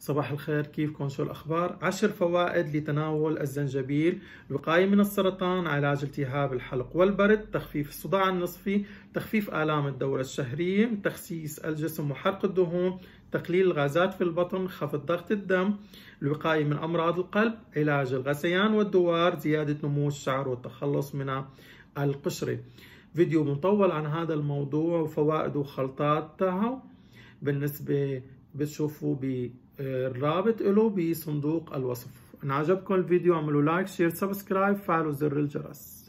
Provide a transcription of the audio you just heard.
صباح الخير كيفكم شو الأخبار؟ عشر فوائد لتناول الزنجبيل الوقاية من السرطان علاج التهاب الحلق والبرد تخفيف الصداع النصفي تخفيف آلام الدورة الشهرية تخسيس الجسم وحرق الدهون تقليل الغازات في البطن خفض ضغط الدم الوقاية من أمراض القلب علاج الغثيان والدوار زيادة نمو الشعر والتخلص من القشرة فيديو مطول عن هذا الموضوع وفوائده وخلطاتها بالنسبة بتشوفوا بالرابط له بصندوق الوصف ان عجبكم الفيديو اعملوا لايك شير سبسكرايب فعلوا زر الجرس